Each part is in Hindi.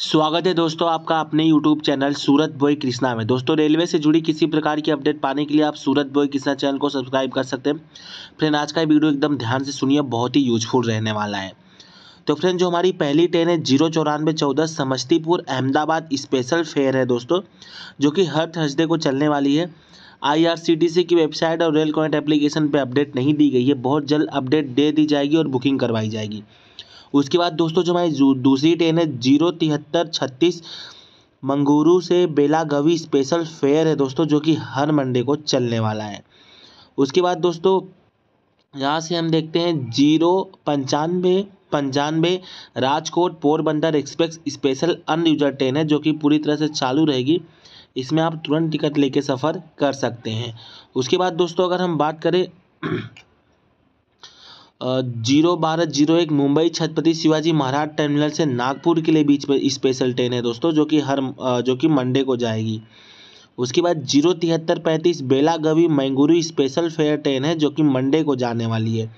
स्वागत है दोस्तों आपका अपने YouTube channel Surat boy Krishna में दोस्तों रेलवे से जुड़ी किसी प्रकार की अपडेट पाने के लिए आप सूरत बॉय कृष्णा चैनल को सब्सक्राइब कर सकते हैं फ्रेंड आज का वीडियो एकदम ध्यान से सुनिए बहुत ही यूजफुल रहने वाला है तो फ्रेंड जो हमारी पहली ट्रेन है जीरो चौरानवे चौदह समस्तीपुर अहमदाबाद स्पेशल फेयर है दोस्तों जो कि हर थर्सडे को चलने वाली है आईआरसीटीसी की वेबसाइट और रेल कनेक्ट एप्लीकेशन पर अपडेट नहीं दी गई है बहुत जल्द अपडेट दे दी जाएगी और बुकिंग करवाई जाएगी उसके बाद दोस्तों जो हमारी दूसरी ट्रेन है जीरो तिहत्तर छत्तीस मंगूरू से बेलागवी स्पेशल फेयर है दोस्तों जो कि हर मंडे को चलने वाला है उसके बाद दोस्तों यहाँ से हम देखते हैं जीरो पंचानवे पंचानवे राजकोट पोरबंदर एक्सप्रेस स्पेशल अनयूजर ट्रेन है जो कि पूरी तरह से चालू रहेगी इसमें आप तुरंत टिकट लेके सफ़र कर सकते हैं उसके बाद दोस्तों अगर हम बात करें जीरो बारह जीरो एक मुंबई छत्रपति शिवाजी महाराज टर्मिनल से नागपुर के लिए बीच में स्पेशल ट्रेन है दोस्तों जो कि हर जो कि मंडे को जाएगी उसके बाद जीरो तिहत्तर पैंतीस Belagavi Mangaluru special fare train है जो कि मंडे को जाने वाली है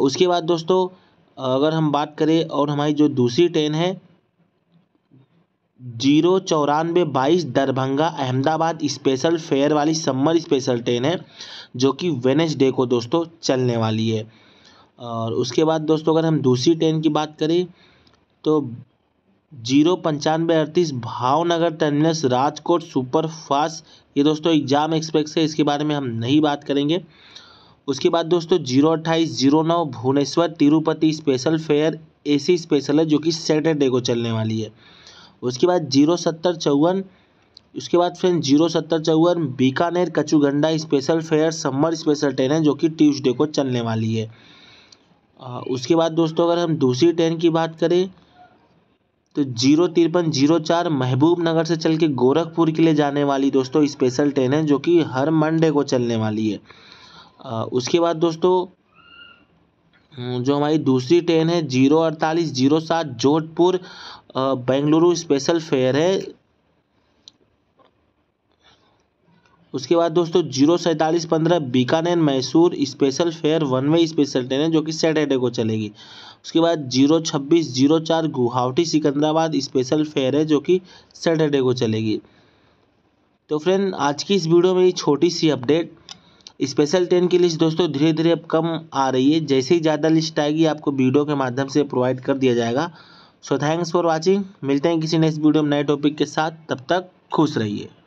उसके बाद दोस्तों अगर हम बात करें और हमारी जो दूसरी ट्रेन है जीरो चौरानवे बाईस दरभंगा अहमदाबाद स्पेशल फेयर वाली सम्मर स्पेशल ट्रेन है जो कि वेनेसडे को दोस्तों चलने वाली है और उसके बाद दोस्तों अगर हम दूसरी ट्रेन की बात करें तो जीरो पंचानवे अड़तीस Bhavnagar terminus Rajkot super fast ये दोस्तों एग्जाम एक्सप्रेस है इसके बारे में हम नहीं बात करेंगे उसके बाद दोस्तों जीरो अट्ठाईस जीरो नौ Bhubaneswar Tirupati special fare AC special है जो कि सैटरडे को चलने वाली है उसके बाद जीरो सत्तर चौवन उसके बाद फिर जीरो सत्तर चौवन Bikaner Kacheguda special fare summer special train है जो कि ट्यूजडे को चलने वाली है उसके बाद दोस्तों अगर हम दूसरी ट्रेन की बात करें तो जीरो तिरपन जीरो चार महबूब नगर से चल के गोरखपुर के लिए जाने वाली दोस्तों स्पेशल ट्रेन है जो कि हर मंडे को चलने वाली है आ, उसके बाद दोस्तों हम्म, जो हमारी दूसरी ट्रेन है जीरो अड़तालीस जीरो सात जोधपुर बेंगलुरु स्पेशल फेयर है उसके बाद दोस्तों जीरो सैंतालीस पंद्रह Bikaner Mysore special fare one way special train है जो कि सैटरडे को चलेगी उसके बाद जीरो छब्बीस जीरो चार गुवाहाटी सिकंदराबाद स्पेशल फेयर है जो कि सैटरडे को चलेगी तो फ्रेंड आज की इस वीडियो में ये छोटी सी अपडेट स्पेशल ट्रेन की लिस्ट दोस्तों धीरे धीरे अब कम आ रही है जैसे ही ज़्यादा लिस्ट आएगी आपको वीडियो के माध्यम से प्रोवाइड कर दिया जाएगा सो थैंक्स फॉर वॉचिंग मिलते हैं किसी नेक्स्ट वीडियो में नए टॉपिक के साथ तब तक खुश रहिए